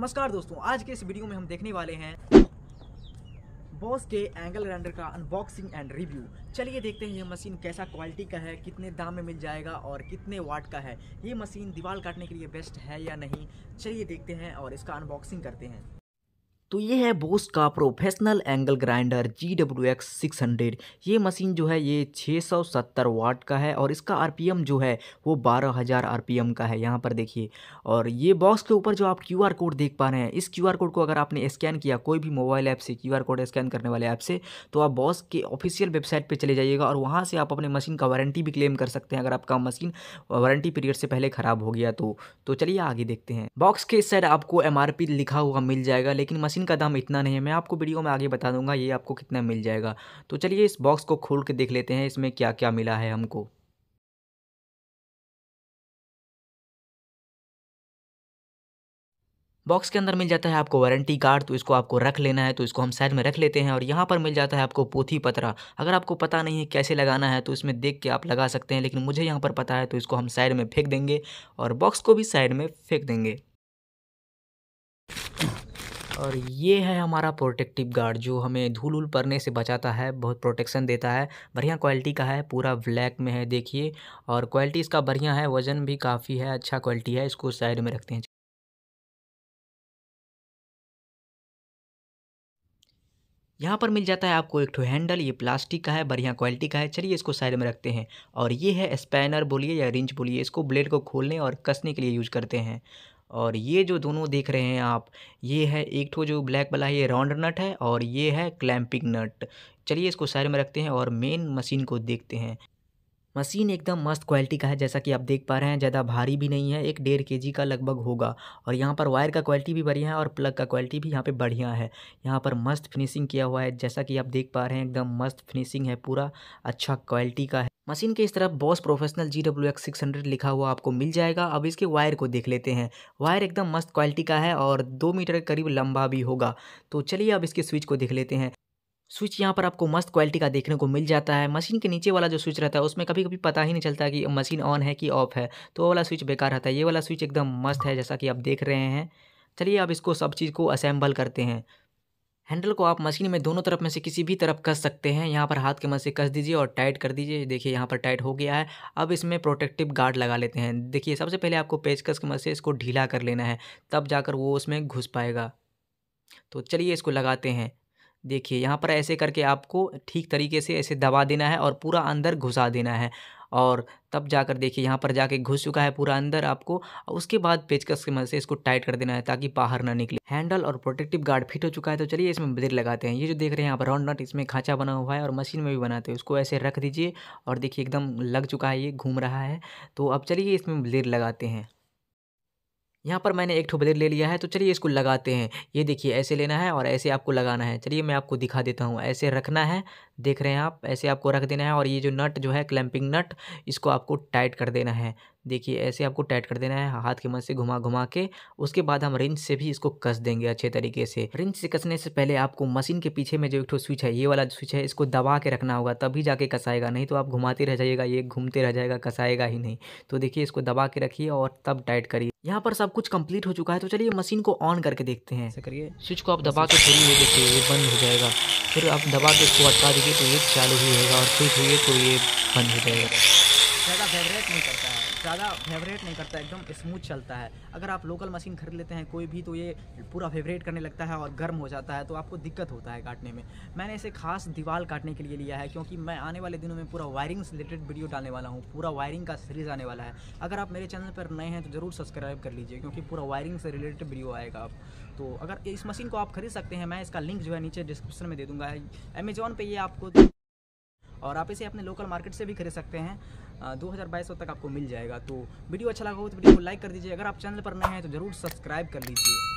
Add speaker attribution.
Speaker 1: नमस्कार दोस्तों आज के इस वीडियो में हम देखने वाले हैं बॉस के एंगल ग्राइंडर का अनबॉक्सिंग एंड रिव्यू चलिए देखते हैं ये मशीन कैसा क्वालिटी का है कितने दाम में मिल जाएगा और कितने वाट का है ये मशीन दीवार काटने के लिए बेस्ट है या नहीं चलिए देखते हैं और इसका अनबॉक्सिंग करते हैं तो ये है बोस का professional angle grinder G W X six hundred ये मशीन जो है ये छः सौ सत्तर वाट का है और इसका आरपीएम जो है वो बारह हज़ार आरपीएम का है यहाँ पर देखिए और ये बॉक्स के ऊपर जो आप क्यू आर कोड देख पा रहे हैं इस क्यू आर कोड को अगर आपने स्कैन किया कोई भी मोबाइल ऐप से क्यू आर कोड स्कैन करने वाले ऐप से तो आप बॉस के ऑफिशियल वेबसाइट पर चले जाइएगा और वहाँ से आप अपने मशीन का वारंटी भी क्लेम कर सकते हैं अगर आपका मशीन वारंटी पीरियड से पहले ख़राब हो गया तो, तो चलिए आगे देखते हैं बॉक्स के इस साइड आपको एम लिखा हुआ मिल जाएगा लेकिन मशीन मेडिसिन का दाम इतना नहीं है मैं आपको वीडियो में आगे बता दूंगा ये आपको कितना मिल जाएगा तो चलिए इस बॉक्स को खोल के देख लेते हैं इसमें क्या क्या मिला है हमको बॉक्स के अंदर मिल जाता है आपको वारंटी कार्ड तो इसको आपको रख लेना है तो इसको हम साइड में रख लेते हैं और यहाँ पर मिल जाता है आपको पोथी पतरा अगर आपको पता नहीं है कैसे लगाना है तो इसमें देख के आप लगा सकते हैं लेकिन मुझे यहाँ पर पता है तो इसको हम साइड में फेंक देंगे और बॉक्स को भी साइड में फेंक देंगे और ये है हमारा प्रोटेक्टिव गार्ड जो हमें धूल उल पड़ने से बचाता है बहुत प्रोटेक्शन देता है बढ़िया क्वालिटी का है पूरा ब्लैक में है देखिए और क्वालिटी इसका बढ़िया है वज़न भी काफ़ी है अच्छा क्वालिटी है इसको साइड में रखते हैं यहाँ पर मिल जाता है आपको एक ठो हैंडल ये प्लास्टिक का है बढ़िया क्वालिटी का है चलिए इसको साइड में रखते हैं और ये है स्पैनर बोलिए या रिंच बोलिए इसको ब्लेड को खोलने और कसने के लिए यूज करते हैं और ये जो दोनों देख रहे हैं आप ये है एक ठो जो ब्लैक वाला है ये राउंड नट है और ये है क्लैम्पिंग नट चलिए इसको साइड में रखते हैं और मेन मशीन को देखते हैं मशीन एकदम मस्त क्वालिटी का है जैसा कि आप देख पा रहे हैं ज़्यादा भारी भी नहीं है एक डेढ़ के जी का लगभग होगा और यहाँ पर वायर का क्वालिटी भी बढ़िया है और प्लग का क्वालिटी भी यहाँ पे बढ़िया है यहाँ पर मस्त फिनिशिंग किया हुआ है जैसा कि आप देख पा रहे हैं एकदम मस्त फिनिशिंग है पूरा अच्छा क्वालिटी का है मशीन के इस तरफ Bosch professional G W X six hundred लिखा हुआ आपको मिल जाएगा अब इसके वायर को देख लेते हैं वायर एकदम मस्त क्वालिटी का है और दो मीटर के करीब लंबा भी होगा तो चलिए अब इसके स्विच को देख लेते हैं स्विच यहाँ पर आपको मस्त क्वालिटी का देखने को मिल जाता है मशीन के नीचे वाला जो स्विच रहता है उसमें कभी कभी पता ही नहीं चलता कि मशीन ऑन है कि ऑफ है तो वो वाला स्विच बेकार रहता है ये वाला स्विच एकदम मस्त है जैसा कि आप देख रहे हैं चलिए अब इसको सब चीज़ को असेंबल करते हैं हैंडल को आप मशीन में दोनों तरफ में से किसी भी तरफ कस सकते हैं यहाँ पर हाथ के मद से कस दीजिए और टाइट कर दीजिए देखिए यहाँ पर टाइट हो गया है अब इसमें प्रोटेक्टिव गार्ड लगा लेते हैं देखिए सबसे पहले आपको पेचकस के मद से इसको ढीला कर लेना है तब जाकर वो उसमें घुस पाएगा तो चलिए इसको लगाते हैं देखिए यहाँ पर ऐसे करके आपको ठीक तरीके से ऐसे दबा देना है और पूरा अंदर घुसा देना है और तब जाकर देखिए यहाँ पर जाके घुस चुका है पूरा अंदर आपको और उसके बाद पेचकस की मदद से इसको टाइट कर देना है ताकि बाहर ना निकले हैंडल और प्रोटेक्टिव गार्ड फिट हो चुका है तो चलिए इसमें ब्लेड लगाते हैं ये जो देख रहे हैं यहाँ पर राउंड नट इसमें खांचा बना हुआ है और मशीन में भी बनाते हैं उसको ऐसे रख दीजिए और देखिए एकदम लग चुका है ये घूम रहा है तो अब चलिए इसमें ब्लेड लगाते हैं यहाँ पर मैंने एक ठो ब्लेड ले लिया है तो चलिए इसको लगाते हैं ये देखिए ऐसे लेना है और ऐसे आपको लगाना है चलिए मैं आपको दिखा देता हूँ ऐसे रखना है देख रहे हैं आप ऐसे आपको रख देना है और ये जो नट जो है क्लैंपिंग नट इसको आपको टाइट कर देना है देखिए ऐसे आपको टाइट कर देना है हाथ के मन से घुमा घुमा के उसके बाद हम रिंच से भी इसको कस देंगे अच्छे तरीके से रिंच से कसने से पहले आपको मशीन के पीछे में जो एक ठो स्विच है ये वाला स्विच है इसको दबा के रखना होगा तभी जाके कसाएगा नहीं तो आप घुमाते रह जाइएगा ये घूमते रह जाएगा कसाएगा ही नहीं तो देखिए इसको दबा के रखिए और तब टाइट करिए यहाँ पर सब कुछ कंप्लीट हो चुका है तो चलिए मशीन को ऑन करके देखते हैं ऐसा करिए स्विच को आप दबा के थोड़ी हुई देखिए ये बंद हो जाएगा फिर आप दबा के इसको अटका दीजिए तो ये चालू ही होगा और स्विच हुई तो ये बंद हो जाएगा ज़्यादा फेवरेट नहीं करता है ज़्यादा फेवरेट नहीं करता एकदम स्मूथ चलता है अगर आप लोकल मशीन खरीद लेते हैं कोई भी तो ये पूरा फेवरेट करने लगता है और गर्म हो जाता है तो आपको दिक्कत होता है काटने में मैंने इसे खास दीवार काटने के लिए लिया है क्योंकि मैं आने वाले दिनों में पूरा वायरिंग से रिलेटेड वीडियो डालने वाला हूँ पूरा वायरिंग का सीरीज़ आने वाला है अगर आप मेरे चैनल पर नए हैं तो ज़रूर सब्सक्राइब कर लीजिए क्योंकि पूरा वायरिंग से रिलेटेड वीडियो आएगा आप तो अगर इस मशीन को आप खरीद सकते हैं मैं इसका लिंक जो है नीचे डिस्क्रिप्शन में दे दूँगा अमेज़ॉन पर ये आपको और आप इसे अपने लोकल मार्केट से भी खरीद सकते हैं दो हज़ार तक आपको मिल जाएगा तो वीडियो अच्छा लगा हो तो वीडियो को लाइक कर दीजिए अगर आप चैनल पर नए हैं तो ज़रूर सब्सक्राइब कर लीजिए